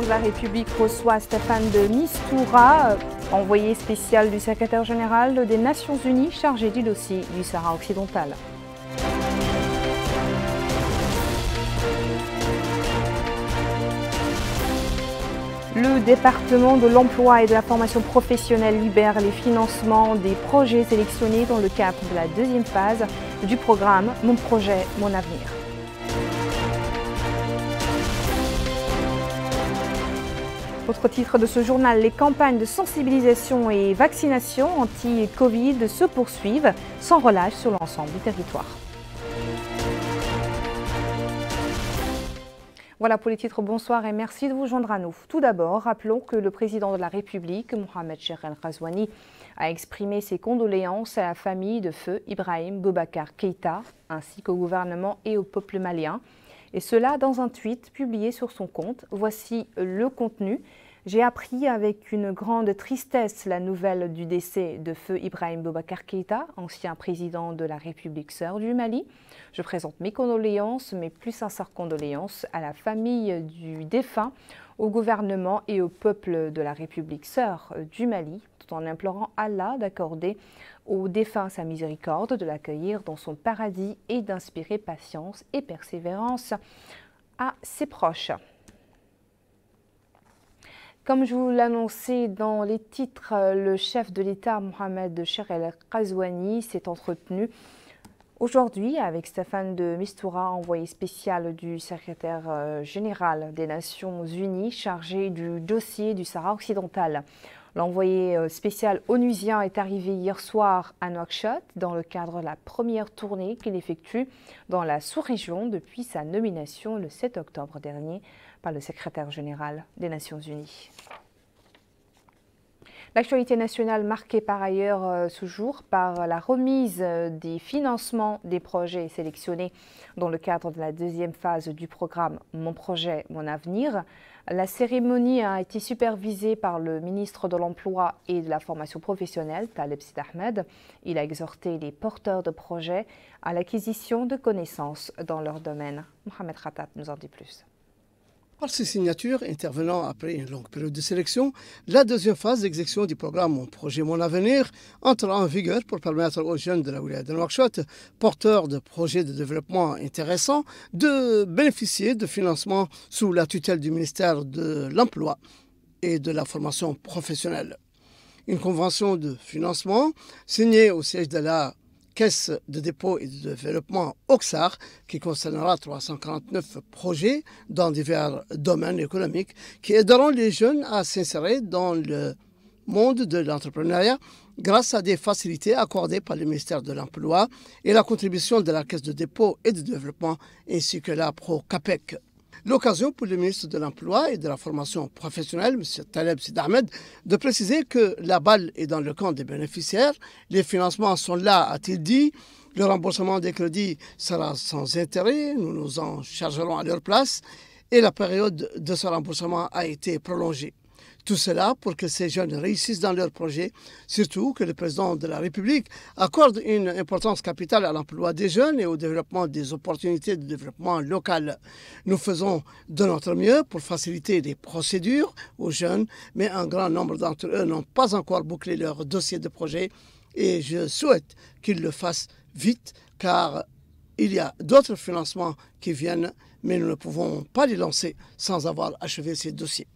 de la République reçoit Stéphane de Mistura, euh, envoyé spécial du secrétaire général des Nations Unies chargé du dossier du Sahara occidental. Le département de l'emploi et de la formation professionnelle libère les financements des projets sélectionnés dans le cadre de la deuxième phase du programme Mon projet, mon avenir. Autre titre de ce journal, les campagnes de sensibilisation et vaccination anti-Covid se poursuivent sans relâche sur l'ensemble du territoire. Voilà pour les titres, bonsoir et merci de vous joindre à nous. Tout d'abord, rappelons que le président de la République, Mohamed Sherel Razouani, a exprimé ses condoléances à la famille de feu Ibrahim Boubacar Keïta, ainsi qu'au gouvernement et au peuple malien. Et cela dans un tweet publié sur son compte. Voici le contenu. J'ai appris avec une grande tristesse la nouvelle du décès de feu Ibrahim Boubacar Keïta, ancien président de la République sœur du Mali. Je présente mes condoléances, mes plus sincères condoléances à la famille du défunt, au gouvernement et au peuple de la République sœur du Mali en implorant Allah d'accorder au défunt sa miséricorde, de l'accueillir dans son paradis et d'inspirer patience et persévérance à ses proches. Comme je vous l'annonçais dans les titres, le chef de l'État Mohamed Sherel el s'est entretenu aujourd'hui avec Stéphane de Mistura, envoyé spécial du secrétaire euh, général des Nations Unies chargé du dossier du Sahara occidental. L'envoyé euh, spécial onusien est arrivé hier soir à Nouakchott dans le cadre de la première tournée qu'il effectue dans la sous-région depuis sa nomination le 7 octobre dernier par le secrétaire général des Nations Unies. L'actualité nationale marquée par ailleurs euh, ce jour par la remise euh, des financements des projets sélectionnés dans le cadre de la deuxième phase du programme Mon projet, mon avenir. La cérémonie a été supervisée par le ministre de l'Emploi et de la Formation professionnelle, Taleb Sid Ahmed. Il a exhorté les porteurs de projets à l'acquisition de connaissances dans leur domaine. Mohamed Khatat nous en dit plus. Par ces signatures, intervenant après une longue période de sélection, la deuxième phase d'exécution du programme Mon projet, mon avenir entrera en vigueur pour permettre aux jeunes de la wilaya de Nouakchott, porteurs de projets de développement intéressants, de bénéficier de financements sous la tutelle du ministère de l'Emploi et de la formation professionnelle. Une convention de financement signée au siège de la Caisse de dépôt et de développement OXAR qui concernera 349 projets dans divers domaines économiques, qui aideront les jeunes à s'insérer dans le monde de l'entrepreneuriat grâce à des facilités accordées par le ministère de l'Emploi et la contribution de la Caisse de dépôt et de développement ainsi que la ProCapec l'occasion pour le ministre de l'Emploi et de la Formation professionnelle, M. Taleb Sid Ahmed, de préciser que la balle est dans le camp des bénéficiaires. Les financements sont là, a-t-il dit. Le remboursement des crédits sera sans intérêt. Nous nous en chargerons à leur place. Et la période de ce remboursement a été prolongée. Tout cela pour que ces jeunes réussissent dans leurs projets, surtout que le président de la République accorde une importance capitale à l'emploi des jeunes et au développement des opportunités de développement local. Nous faisons de notre mieux pour faciliter les procédures aux jeunes, mais un grand nombre d'entre eux n'ont pas encore bouclé leur dossier de projet et je souhaite qu'ils le fassent vite car il y a d'autres financements qui viennent, mais nous ne pouvons pas les lancer sans avoir achevé ces dossiers.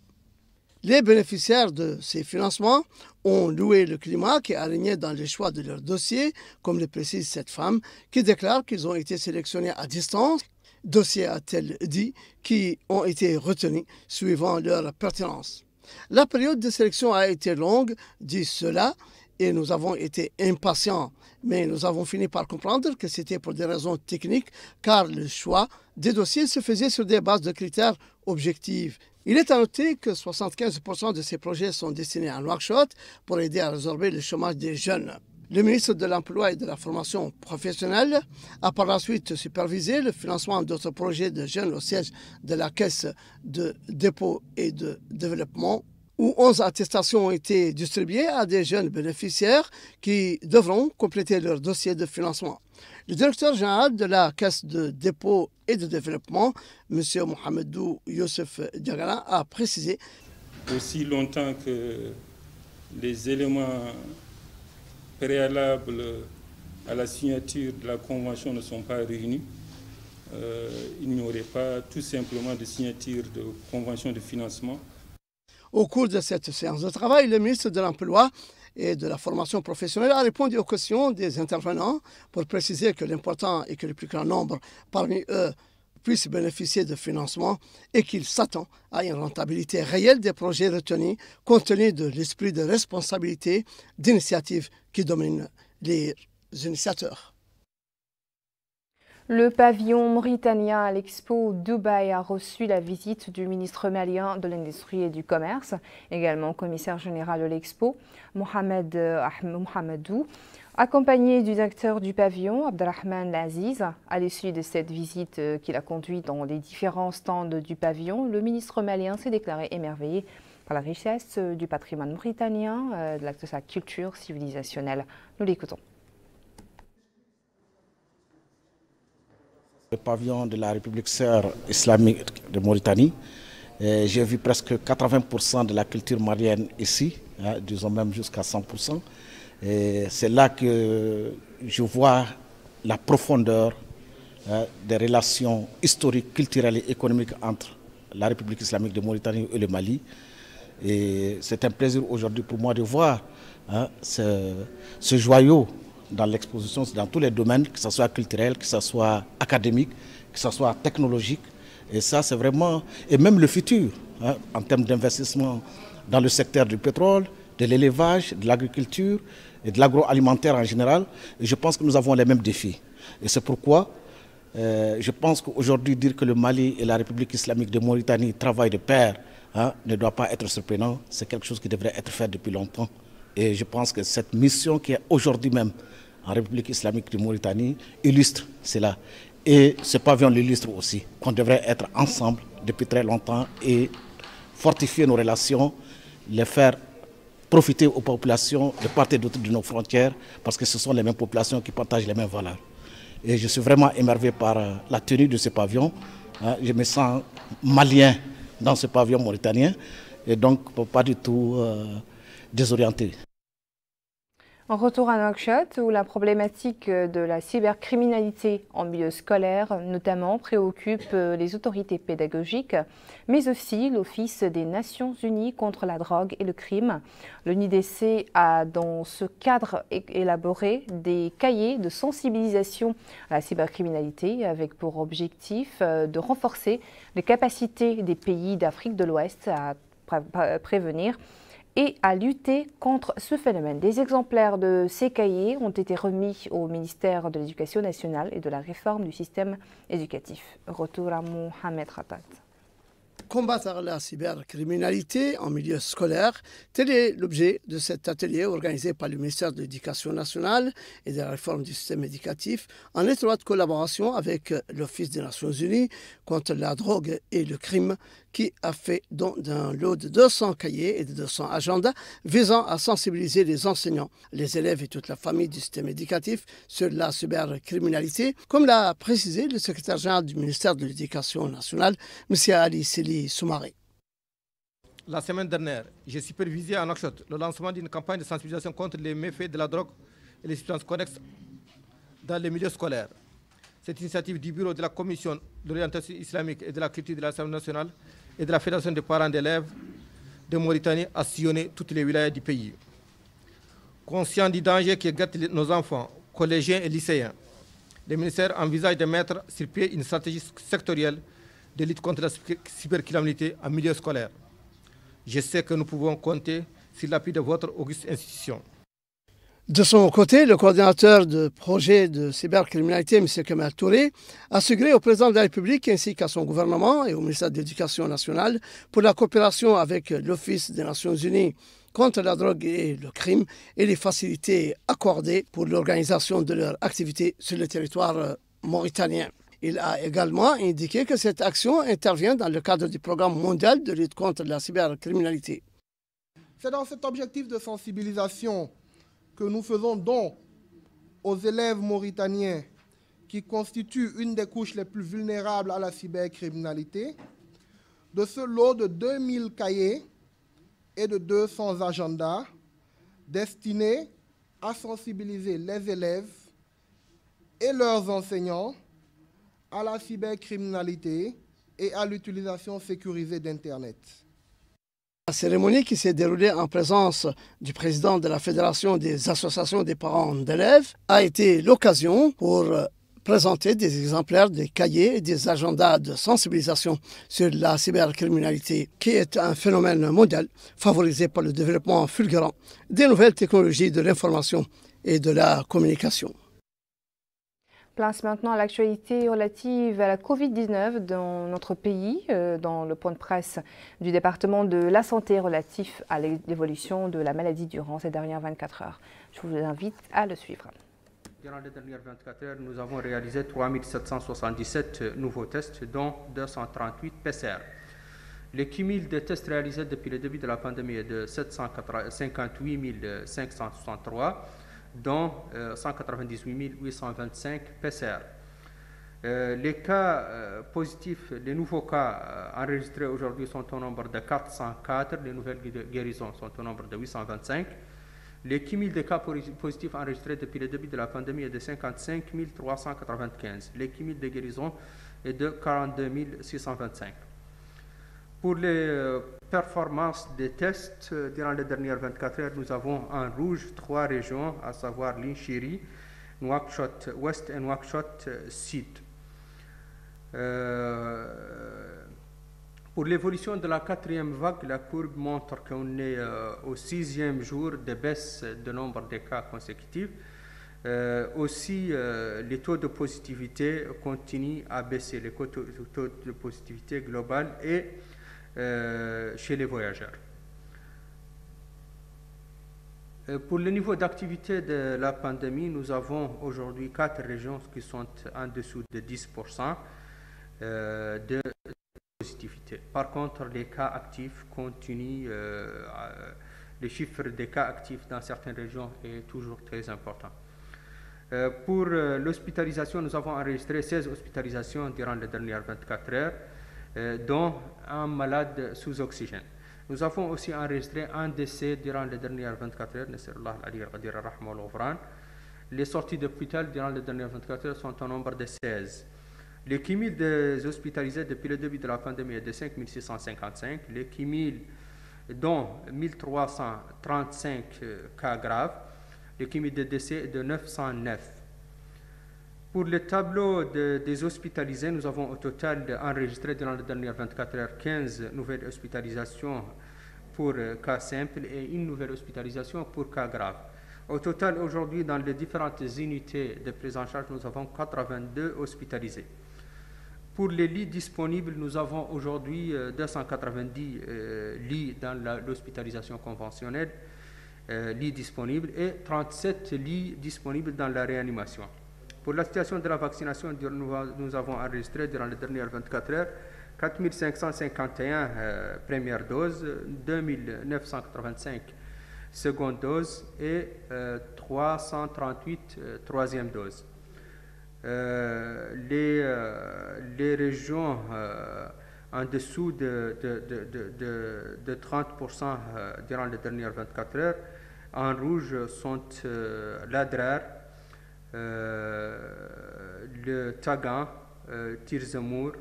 Les bénéficiaires de ces financements ont loué le climat qui est aligné dans le choix de leurs dossiers, comme le précise cette femme, qui déclare qu'ils ont été sélectionnés à distance, dossiers a-t-elle dit, qui ont été retenus suivant leur pertinence. La période de sélection a été longue, dit cela, et nous avons été impatients, mais nous avons fini par comprendre que c'était pour des raisons techniques, car le choix des dossiers se faisaient sur des bases de critères objectifs. Il est à noter que 75% de ces projets sont destinés à Nouakchott pour aider à résorber le chômage des jeunes. Le ministre de l'Emploi et de la Formation professionnelle a par la suite supervisé le financement d'autres projets de jeunes au siège de la Caisse de dépôt et de développement, où 11 attestations ont été distribuées à des jeunes bénéficiaires qui devront compléter leur dossier de financement. Le directeur général de la Caisse de dépôt et de développement, M. Mohamedou Youssef Diagala, a précisé. Aussi longtemps que les éléments préalables à la signature de la Convention ne sont pas réunis, euh, il n'y aurait pas tout simplement de signature de convention de financement. Au cours de cette séance de travail, le ministre de l'Emploi et de la formation professionnelle a répondu aux questions des intervenants pour préciser que l'important est que le plus grand nombre parmi eux puissent bénéficier de financement et qu'il s'attend à une rentabilité réelle des projets retenus compte tenu de l'esprit de responsabilité d'initiative qui domine les initiateurs. Le pavillon mauritanien à l'expo Dubaï a reçu la visite du ministre malien de l'Industrie et du Commerce, également commissaire général de l'expo, Mohamed euh, Mohamedou. Accompagné du directeur du pavillon, Abdelrahman Naziz. à l'issue de cette visite euh, qu'il a conduite dans les différents stands du pavillon, le ministre malien s'est déclaré émerveillé par la richesse euh, du patrimoine mauritanien, de sa culture civilisationnelle. Nous l'écoutons. Le pavillon de la République sœur islamique de Mauritanie, j'ai vu presque 80% de la culture marienne ici, hein, disons même jusqu'à 100%. C'est là que je vois la profondeur hein, des relations historiques, culturelles et économiques entre la République islamique de Mauritanie et le Mali. Et c'est un plaisir aujourd'hui pour moi de voir hein, ce, ce joyau dans l'exposition, dans tous les domaines, que ce soit culturel, que ce soit académique, que ce soit technologique. Et ça, c'est vraiment. Et même le futur, hein, en termes d'investissement dans le secteur du pétrole, de l'élevage, de l'agriculture et de l'agroalimentaire en général. je pense que nous avons les mêmes défis. Et c'est pourquoi euh, je pense qu'aujourd'hui, dire que le Mali et la République islamique de Mauritanie travaillent de pair hein, ne doit pas être surprenant. C'est quelque chose qui devrait être fait depuis longtemps. Et je pense que cette mission qui est aujourd'hui même en République islamique de Mauritanie illustre cela. Et ce pavillon l'illustre aussi, qu'on devrait être ensemble depuis très longtemps et fortifier nos relations, les faire profiter aux populations de part et d'autre de nos frontières, parce que ce sont les mêmes populations qui partagent les mêmes valeurs. Et je suis vraiment émerveillé par euh, la tenue de ce pavillon. Hein. Je me sens malien dans ce pavillon mauritanien et donc pas du tout euh, désorienté. En retour à Nouakchott, où la problématique de la cybercriminalité en milieu scolaire, notamment, préoccupe euh, les autorités pédagogiques, mais aussi l'Office des Nations Unies contre la drogue et le crime. L'UNIDC a, dans ce cadre, élaboré des cahiers de sensibilisation à la cybercriminalité, avec pour objectif euh, de renforcer les capacités des pays d'Afrique de l'Ouest à prévenir et à lutter contre ce phénomène. Des exemplaires de ces cahiers ont été remis au ministère de l'Éducation nationale et de la réforme du système éducatif. Retour à Mohamed Ratat. combattre la cybercriminalité en milieu scolaire. Tel est l'objet de cet atelier organisé par le ministère de l'Éducation nationale et de la réforme du système éducatif en étroite collaboration avec l'Office des Nations Unies contre la drogue et le crime qui a fait don d'un lot de 200 cahiers et de 200 agendas visant à sensibiliser les enseignants, les élèves et toute la famille du système éducatif sur la cybercriminalité, comme l'a précisé le secrétaire général du ministère de l'Éducation nationale, M. Ali Sili Soumaré. La semaine dernière, j'ai supervisé à Nouakchott le lancement d'une campagne de sensibilisation contre les méfaits de la drogue et les substances connexes dans les milieux scolaires. Cette initiative du bureau de la Commission de l'orientation islamique et de la culture de l'Assemblée nationale et de la Fédération des parents d'élèves de Mauritanie a sillonné toutes les wilayas du pays. Conscient du danger qui guette nos enfants, collégiens et lycéens, le ministère envisage de mettre sur pied une stratégie sectorielle de lutte contre la cybercriminalité en milieu scolaire. Je sais que nous pouvons compter sur l'appui de votre auguste institution. De son côté, le coordinateur de projet de cybercriminalité, M. Kamal Touré, a suggéré au président de la République ainsi qu'à son gouvernement et au ministère de l'Éducation nationale pour la coopération avec l'Office des Nations Unies contre la drogue et le crime et les facilités accordées pour l'organisation de leur activités sur le territoire mauritanien. Il a également indiqué que cette action intervient dans le cadre du programme mondial de lutte contre la cybercriminalité. C'est dans cet objectif de sensibilisation que nous faisons don aux élèves mauritaniens qui constituent une des couches les plus vulnérables à la cybercriminalité, de ce lot de 2000 cahiers et de 200 agendas destinés à sensibiliser les élèves et leurs enseignants à la cybercriminalité et à l'utilisation sécurisée d'Internet. La cérémonie qui s'est déroulée en présence du président de la Fédération des associations des parents d'élèves a été l'occasion pour euh, présenter des exemplaires des cahiers et des agendas de sensibilisation sur la cybercriminalité, qui est un phénomène mondial favorisé par le développement fulgurant des nouvelles technologies de l'information et de la communication. Place maintenant à l'actualité relative à la Covid-19 dans notre pays, euh, dans le point de presse du département de la santé relatif à l'évolution de la maladie durant ces dernières 24 heures. Je vous invite à le suivre. Durant les dernières 24 heures, nous avons réalisé 3777 euh, nouveaux tests, dont 238 PCR. Le cumul des tests réalisés depuis le début de la pandémie est de 758 563 dont 198 825 PCR. les cas euh, positifs, les nouveaux cas euh, enregistrés aujourd'hui sont au nombre de 404, les nouvelles guérisons sont au nombre de 825. Les 10 000 cas positifs enregistrés depuis le début de la pandémie est de 55 395. Les 10 de guérisons est de 42 625. Pour les euh, performances des tests, euh, durant les dernières 24 heures, nous avons en rouge trois régions, à savoir l'Inchiri, Nouakchott Ouest et Nouakchott euh, Sud. pour l'évolution de la quatrième vague, la courbe montre qu'on est au sixième jour de baisse de nombre de cas consécutifs. aussi, les taux de positivité continuent à baisser, les taux de positivité global et euh, chez les voyageurs. Euh, pour le niveau d'activité de la pandémie, nous avons aujourd'hui quatre régions qui sont en dessous de 10% euh, de positivité. Par contre, les cas actifs continuent, le chiffre des cas actifs dans certaines régions est toujours très important. Pour l'hospitalisation, nous avons enregistré 16 hospitalisations durant les dernières 24 heures. Euh, dont un malade sous oxygène. Nous avons aussi enregistré un décès durant les dernières 24 heures, Les sorties d'hôpital durant les dernières 24 heures sont au nombre de 16. Les cumul des hospitalisés depuis le début de la pandémie est de 5655, les cumul, dont 1335 euh, cas graves, le cumul des décès est de 909. Pour le tableau des hospitalisés, nous avons au total enregistré durant les dernières 24 heures 15 nouvelles hospitalisations pour euh, cas simples et une nouvelle hospitalisation pour cas graves. Au total, aujourd'hui, dans les différentes unités de prise en charge, nous avons 82 hospitalisés. Pour les lits disponibles, nous avons aujourd'hui 290 euh, euh, lits dans l'hospitalisation conventionnelle, lits disponibles, et 37 lits disponibles dans la réanimation. Pour la situation de la vaccination, nous avons enregistré durant les dernières 24 heures 4551 première euh, premières doses, 2985 secondes doses et 338 euh, euh, troisième doses. les, régions en dessous de, de 30% durant les dernières 24 heures en rouge sont l'Adrar, euh, le Tagan, euh, Tirzamour,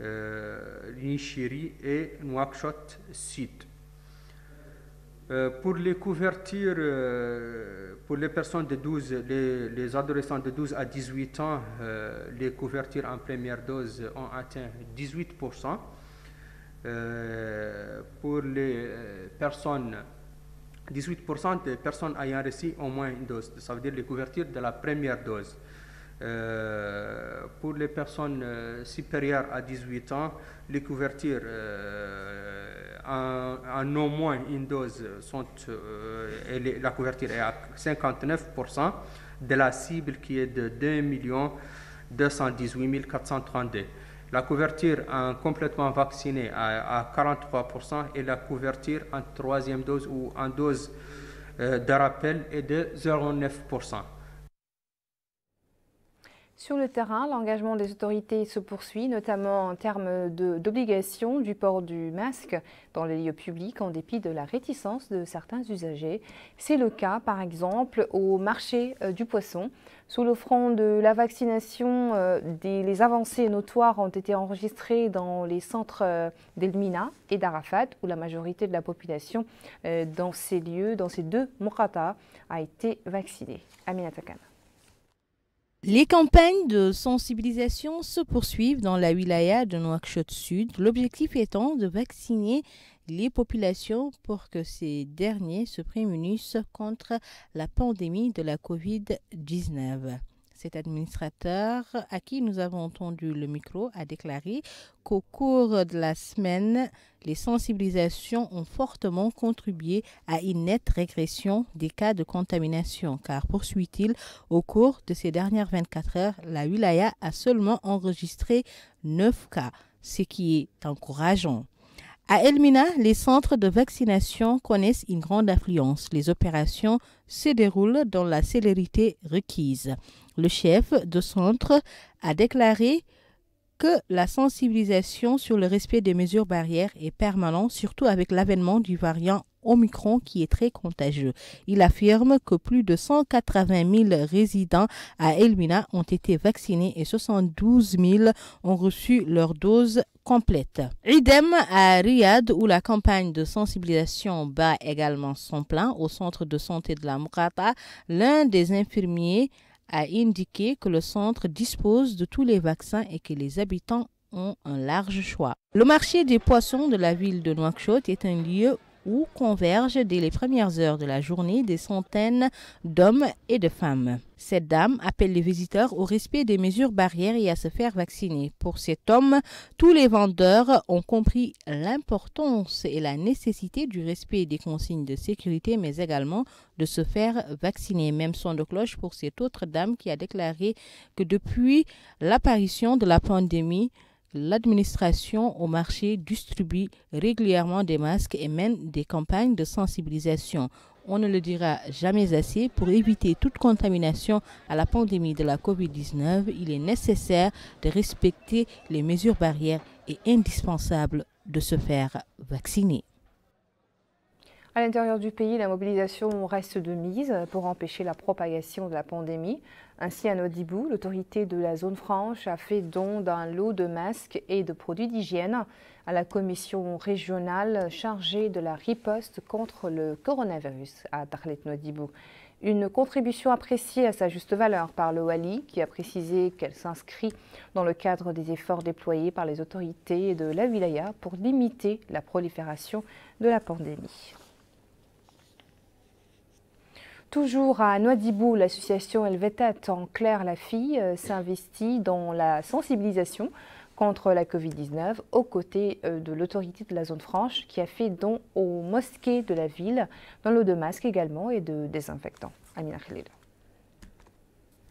l'Inchiri euh, et Nouakchott Sud. pour les couvertures, pour les personnes de 12, les, adolescents de 12 à 18 ans, les couvertures en première dose ont atteint 18%. pour les personnes 18% des personnes ayant reçu au moins une dose, ça veut dire les couvertures de la première dose. Euh, pour les personnes euh, supérieures à 18 ans, les couvertures euh, en, au moins une dose sont, la couverture est à 59% de la cible qui est de 2 218 432 la couverture en complètement vacciné à, 43% et la couverture en troisième dose ou en dose euh, de rappel est de 0,9%. Sur le terrain, l'engagement des autorités se poursuit, notamment en termes d'obligation du port du masque dans les lieux publics en dépit de la réticence de certains usagers. C'est le cas par exemple au marché euh, du poisson. Sous l'offrant de la vaccination, euh, les avancées notoires ont été enregistrées dans les centres euh, d'Elmina et d'Arafat, où la majorité de la population dans ces lieux, dans ces deux Mokata, a été vaccinée. Aminata les campagnes de sensibilisation se poursuivent dans la wilaya de Nouakchott Sud, l'objectif étant de vacciner les populations pour que ces derniers se prémunissent contre la pandémie de la COVID-19. Cet administrateur, à qui nous avons entendu le micro, a déclaré qu'au cours de la semaine, les sensibilisations ont fortement contribué à une nette régression des cas de contamination, car poursuit-il, au cours de ces dernières 24 heures, la wilaya a seulement enregistré 9 cas, ce qui est encourageant. À Elmina, les centres de vaccination connaissent une grande affluence. Les opérations se déroulent dans la célérité requise. Le chef de centre a déclaré que la sensibilisation sur le respect des mesures barrières est permanente, surtout avec l'avènement du variant Omicron qui est très contagieux. Il affirme que plus de 180 000 résidents à Elmina ont été vaccinés et 72 000 ont reçu leur dose complète. Idem à Riyad où la campagne de sensibilisation bat également son plein au centre de santé de la Murata, l'un des infirmiers a indiqué que le centre dispose de tous les vaccins et que les habitants ont un large choix. Le marché des poissons de la ville de Nouakchott est un lieu où convergent dès les premières heures de la journée des centaines d'hommes et de femmes. Cette dame appelle les visiteurs au respect des mesures barrières et à se faire vacciner. Pour cet homme, tous les vendeurs ont compris l'importance et la nécessité du respect des consignes de sécurité, mais également de se faire vacciner. Même son de cloche pour cette autre dame qui a déclaré que depuis l'apparition de la pandémie, l'administration au marché distribue régulièrement des masques et mène des campagnes de sensibilisation. On ne le dira jamais assez, pour éviter toute contamination à la pandémie de la COVID-19, il est nécessaire de respecter les mesures barrières et indispensable de se faire vacciner. À l'intérieur du pays, la mobilisation reste de mise pour empêcher la propagation de la pandémie. Ainsi, à Nodibou, l'autorité de la zone franche a fait don d'un lot de masques et de produits d'hygiène à la commission régionale chargée de la riposte contre le coronavirus à Tarlet Nodibou. Une contribution appréciée à sa juste valeur par le Wali, qui a précisé qu'elle s'inscrit dans le cadre des efforts déployés par les autorités de la Wilaya pour limiter la prolifération de la pandémie. Toujours à Noidibou, l'association Elvetat en Claire la fille euh, s'investit dans la sensibilisation contre la Covid-19 aux côtés euh, de l'autorité de la zone franche qui a fait don aux mosquées de la ville, dans l'eau de masques également et de désinfectants. Amina Khalil.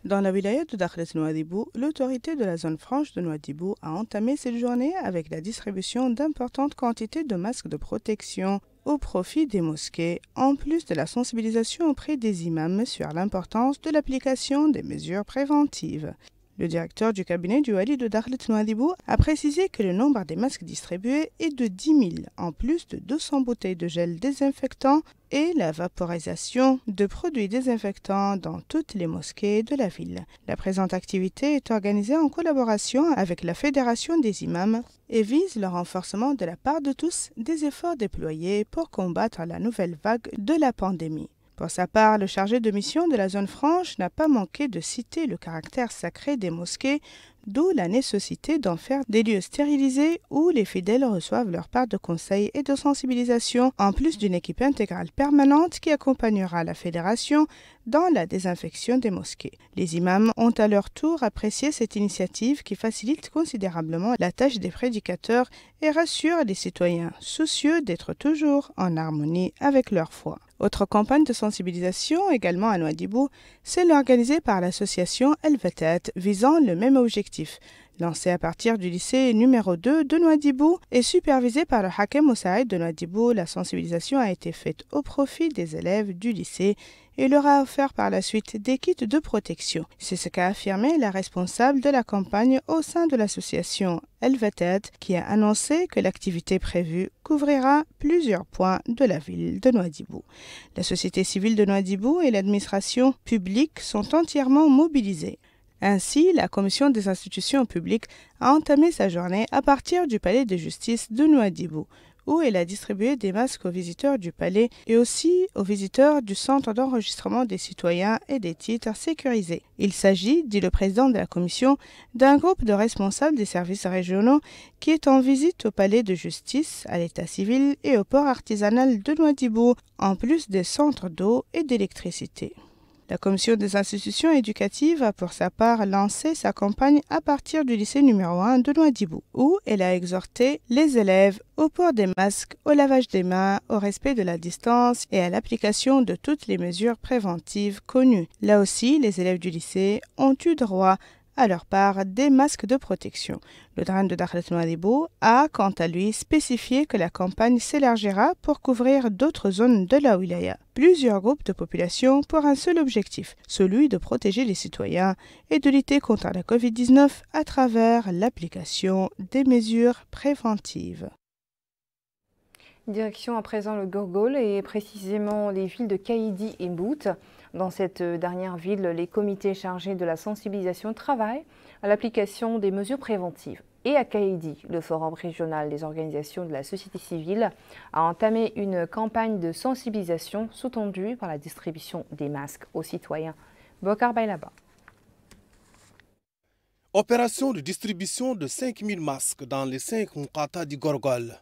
Dans la wilaya de Dakhles Noadibou, l'autorité de la zone franche de Noadibou a entamé cette journée avec la distribution d'importantes quantités de masques de protection au profit des mosquées, en plus de la sensibilisation auprès des imams sur l'importance de l'application des mesures préventives. Le directeur du cabinet du Wali de Darlet nouadibou a précisé que le nombre des masques distribués est de 10 000, en plus de 200 bouteilles de gel désinfectant et la vaporisation de produits désinfectants dans toutes les mosquées de la ville. La présente activité est organisée en collaboration avec la Fédération des imams et vise le renforcement de la part de tous des efforts déployés pour combattre la nouvelle vague de la pandémie. Pour sa part, le chargé de mission de la zone franche n'a pas manqué de citer le caractère sacré des mosquées, d'où la nécessité d'en faire des lieux stérilisés où les fidèles reçoivent leur part de conseils et de sensibilisation, en plus d'une équipe intégrale permanente qui accompagnera la fédération dans la désinfection des mosquées. Les imams ont à leur tour apprécié cette initiative qui facilite considérablement la tâche des prédicateurs et rassure les citoyens, soucieux d'être toujours en harmonie avec leur foi. Autre campagne de sensibilisation, également à Noidibou, celle organisée par l'association Elvetet visant le même objectif, Lancée à partir du lycée numéro 2 de Noidibou et supervisée par le Hakem Moussaïd de Noidibou. La sensibilisation a été faite au profit des élèves du lycée et leur a offert par la suite des kits de protection. C'est ce qu'a affirmé la responsable de la campagne au sein de l'association Elveted, qui a annoncé que l'activité prévue couvrira plusieurs points de la ville de Noidibou. La société civile de Noidibou et l'administration publique sont entièrement mobilisées. Ainsi, la Commission des institutions publiques a entamé sa journée à partir du palais de justice de Nouadhibou, où elle a distribué des masques aux visiteurs du palais et aussi aux visiteurs du centre d'enregistrement des citoyens et des titres sécurisés. Il s'agit, dit le président de la commission, d'un groupe de responsables des services régionaux qui est en visite au palais de justice, à l'état civil et au port artisanal de Noidibou, en plus des centres d'eau et d'électricité. La commission des institutions éducatives a pour sa part lancé sa campagne à partir du lycée numéro 1 de Noidibou, où elle a exhorté les élèves au port des masques, au lavage des mains, au respect de la distance et à l'application de toutes les mesures préventives connues. Là aussi, les élèves du lycée ont eu droit à leur part des masques de protection. Le drame de Dakhlet Nouadhibou a, quant à lui, spécifié que la campagne s'élargira pour couvrir d'autres zones de la wilaya. Plusieurs groupes de population pour un seul objectif, celui de protéger les citoyens et de lutter contre la Covid-19 à travers l'application des mesures préventives. Direction à présent le Gorgol et précisément les villes de Kaidi et Bout. Dans cette euh, dernière ville, les comités chargés de la sensibilisation travaillent à l'application des mesures préventives. Et à Kaidi, le Forum régional des organisations de la société civile a entamé une campagne de sensibilisation sous-tendue par la distribution des masques aux citoyens. Bokar bas Opération de distribution de 5000 masques dans les 5 Mukata du Gorgol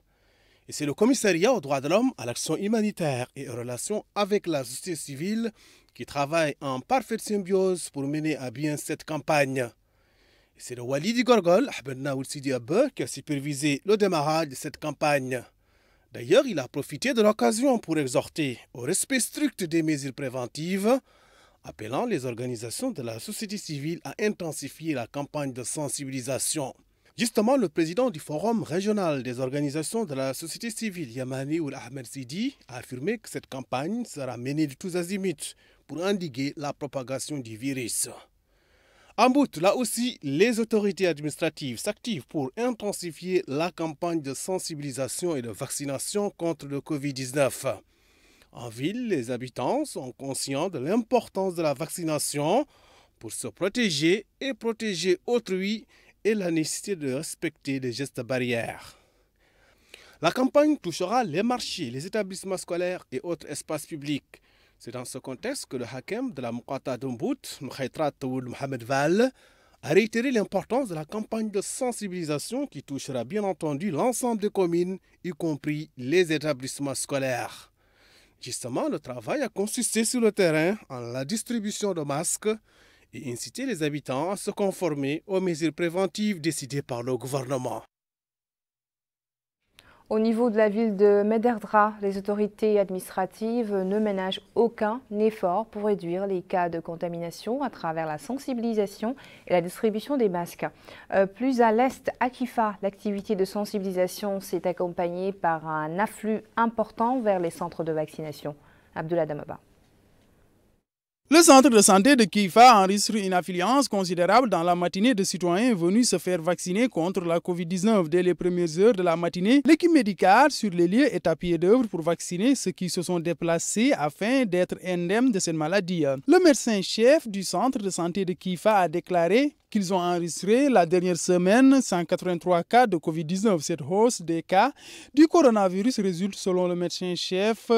c'est le commissariat aux droits de l'homme, à l'action humanitaire et aux relations avec la société civile qui travaille en parfaite symbiose pour mener à bien cette campagne. C'est le Wali du Gorgol, Ahmed Sidi Abbe, qui a supervisé le démarrage de cette campagne. D'ailleurs, il a profité de l'occasion pour exhorter au respect strict des mesures préventives, appelant les organisations de la société civile à intensifier la campagne de sensibilisation. Justement, le président du Forum régional des organisations de la société civile, Yamani Oul Ahmed Sidi, a affirmé que cette campagne sera menée de tous azimuts pour endiguer la propagation du virus. En bout, là aussi, les autorités administratives s'activent pour intensifier la campagne de sensibilisation et de vaccination contre le Covid-19. En ville, les habitants sont conscients de l'importance de la vaccination pour se protéger et protéger autrui et la nécessité de respecter des gestes barrières. La campagne touchera les marchés, les établissements scolaires et autres espaces publics. C'est dans ce contexte que le hakem de la Mouqata d'Ombout, Mkhaitra Taoul Mohamed Val, a réitéré l'importance de la campagne de sensibilisation qui touchera bien entendu l'ensemble des communes, y compris les établissements scolaires. Justement, le travail a consisté sur le terrain en la distribution de masques, et inciter les habitants à se conformer aux mesures préventives décidées par le gouvernement. Au niveau de la ville de Mederdra, les autorités administratives ne ménagent aucun effort pour réduire les cas de contamination à travers la sensibilisation et la distribution des masques. Euh, plus à l'est, à Kifa, l'activité de sensibilisation s'est accompagnée par un afflux important vers les centres de vaccination. Abdullah Damaba. Le centre de santé de Kifa enregistre une affluence considérable dans la matinée de citoyens venus se faire vacciner contre la COVID-19. Dès les premières heures de la matinée, l'équipe médicale sur les lieux est à pied d'œuvre pour vacciner ceux qui se sont déplacés afin d'être indemnes de cette maladie. Le médecin-chef du centre de santé de Kifa a déclaré qu'ils ont enregistré la dernière semaine 183 cas de COVID-19. Cette hausse des cas du coronavirus résulte, selon le médecin-chef,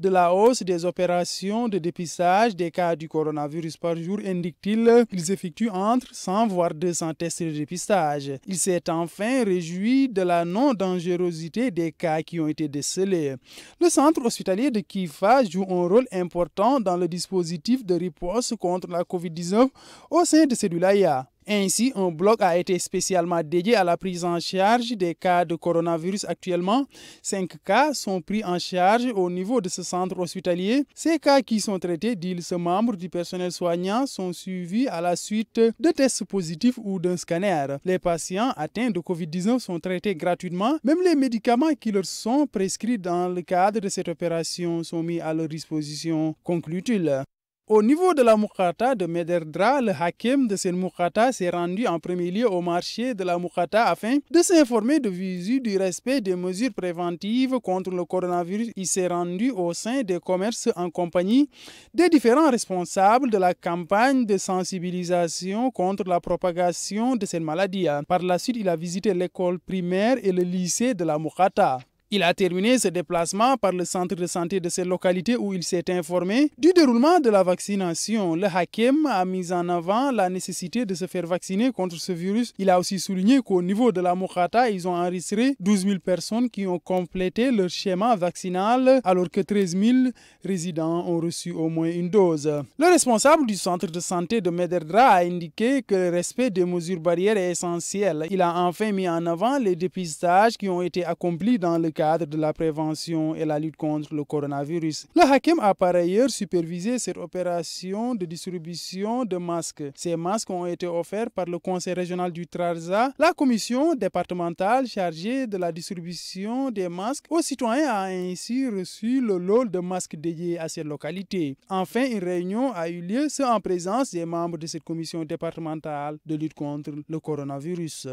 de la hausse des opérations de dépistage des cas du coronavirus par jour, indique-t-il, qu'ils effectuent entre 100 voire 200 tests de dépistage. Il s'est enfin réjoui de la non-dangerosité des cas qui ont été décelés. Le centre hospitalier de Kifa joue un rôle important dans le dispositif de riposte contre la COVID-19 au sein de lieu-là. Ainsi, un bloc a été spécialement dédié à la prise en charge des cas de coronavirus actuellement. Cinq cas sont pris en charge au niveau de ce centre hospitalier. Ces cas qui sont traités, dit ce membre du personnel soignant, sont suivis à la suite de tests positifs ou d'un scanner. Les patients atteints de COVID-19 sont traités gratuitement. Même les médicaments qui leur sont prescrits dans le cadre de cette opération sont mis à leur disposition, conclut-il. Au niveau de la Mukhata de Mederdra, le hakem de cette Mukhata s'est rendu en premier lieu au marché de la Mukhata afin de s'informer de visu du respect des mesures préventives contre le coronavirus. Il s'est rendu au sein des commerces en compagnie des différents responsables de la campagne de sensibilisation contre la propagation de cette maladie. Par la suite, il a visité l'école primaire et le lycée de la Mukhata. Il a terminé ce déplacement par le centre de santé de cette localités où il s'est informé du déroulement de la vaccination. Le Hakim a mis en avant la nécessité de se faire vacciner contre ce virus. Il a aussi souligné qu'au niveau de la Mokhata, ils ont enregistré 12 000 personnes qui ont complété leur schéma vaccinal alors que 13 000 résidents ont reçu au moins une dose. Le responsable du centre de santé de Mederdra a indiqué que le respect des mesures barrières est essentiel. Il a enfin mis en avant les dépistages qui ont été accomplis dans le cadre de la prévention et la lutte contre le coronavirus. Le Hakim a par ailleurs supervisé cette opération de distribution de masques. Ces masques ont été offerts par le Conseil régional du Trarza, la commission départementale chargée de la distribution des masques aux citoyens a ainsi reçu le lot de masques dédiés à cette localité. Enfin, une réunion a eu lieu, ce en présence des membres de cette commission départementale de lutte contre le coronavirus.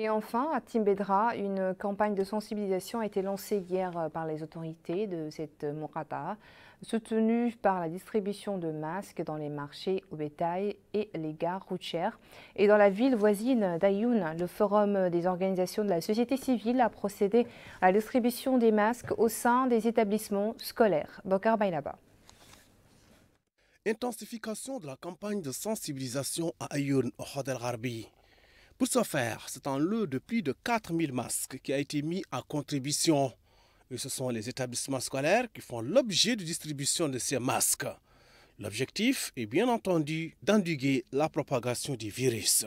Et enfin, à Timbedra, une campagne de sensibilisation a été lancée hier euh, par les autorités de cette euh, Morata, soutenue par la distribution de masques dans les marchés au bétail et les gares routières. Et dans la ville voisine d'Ayoun, le Forum des organisations de la société civile a procédé à la distribution des masques au sein des établissements scolaires. Bokar Baylaba. Intensification de la campagne de sensibilisation à Ayoun au Hodel Garbi. Pour ce faire, c'est un lot de plus de 4000 masques qui a été mis à contribution. Et ce sont les établissements scolaires qui font l'objet de distribution de ces masques. L'objectif est bien entendu d'endiguer la propagation du virus.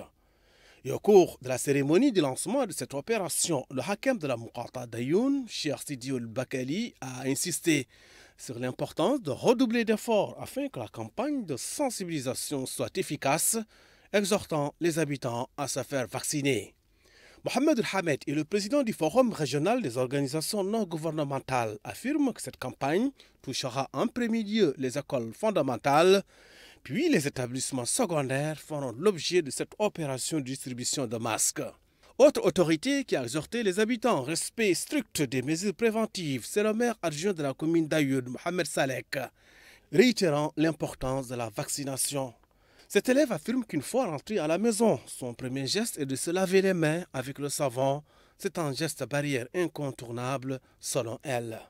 Et au cours de la cérémonie de lancement de cette opération, le hakem de la Muqata Dayoun, Cheikh El Bakali, a insisté sur l'importance de redoubler d'efforts afin que la campagne de sensibilisation soit efficace exhortant les habitants à se faire vacciner. Mohamed Hamed est le président du Forum régional des organisations non gouvernementales affirme que cette campagne touchera en premier lieu les écoles fondamentales, puis les établissements secondaires feront l'objet de cette opération de distribution de masques. Autre autorité qui a exhorté les habitants au respect strict des mesures préventives, c'est le maire adjoint de la commune d'Ayoud, Mohamed Salek, réitérant l'importance de la vaccination cet élève affirme qu'une fois rentré à la maison, son premier geste est de se laver les mains avec le savon. C'est un geste barrière incontournable selon elle.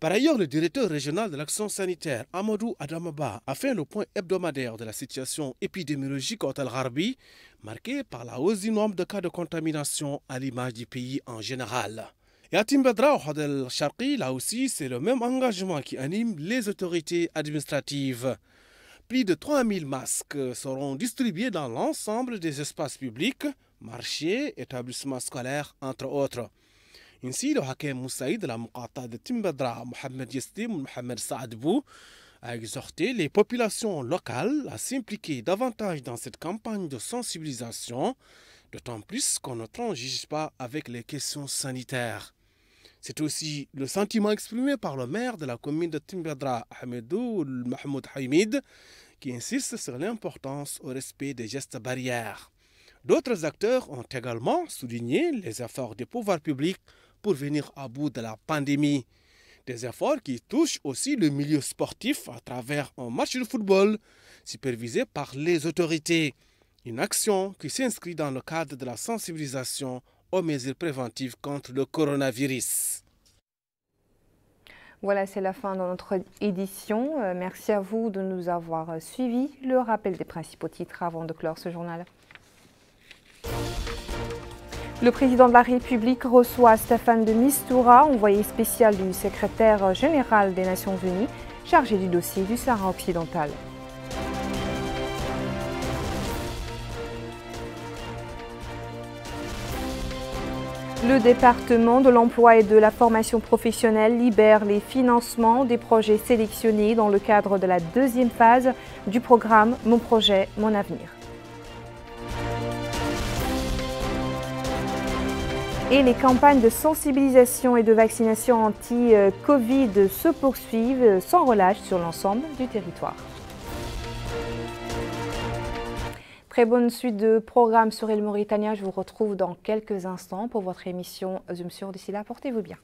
Par ailleurs, le directeur régional de l'action sanitaire, Amadou Adamaba, a fait le point hebdomadaire de la situation épidémiologique au Tel marquée par la hausse du de cas de contamination à l'image du pays en général. Et à Timbedra, au Sharqi, là aussi, c'est le même engagement qui anime les autorités administratives. Plus de 3000 masques seront distribués dans l'ensemble des espaces publics, marchés, établissements scolaires, entre autres. Ainsi, le Hakim Moussaïd de la Moukata de Timbadra, Mohamed Yestim ou Mohamed Saadbou, a exhorté les populations locales à s'impliquer davantage dans cette campagne de sensibilisation, d'autant plus qu'on ne transige pas avec les questions sanitaires. C'est aussi le sentiment exprimé par le maire de la commune de Timbadra, Ahmedou Mahmoud Hamid, qui insiste sur l'importance au respect des gestes barrières. D'autres acteurs ont également souligné les efforts des pouvoirs publics pour venir à bout de la pandémie. Des efforts qui touchent aussi le milieu sportif à travers un match de football supervisé par les autorités. Une action qui s'inscrit dans le cadre de la sensibilisation aux mesures préventives contre le coronavirus. Voilà, c'est la fin de notre édition. Euh, merci à vous de nous avoir suivis. Le rappel des principaux titres avant de clore ce journal. Le président de la République reçoit Stéphane de Mistura, envoyé spécial du secrétaire général des Nations Unies, chargé du dossier du Sahara occidental. Le département de l'emploi et de la formation professionnelle libère les financements des projets sélectionnés dans le cadre de la deuxième phase du programme Mon projet, mon avenir. Et les campagnes de sensibilisation et de vaccination anti-Covid se poursuivent sans relâche sur l'ensemble du territoire. Très bonne suite de programme sur El Mauritania. Je vous retrouve dans quelques instants pour votre émission Zoom sur. D'ici là, portez-vous bien.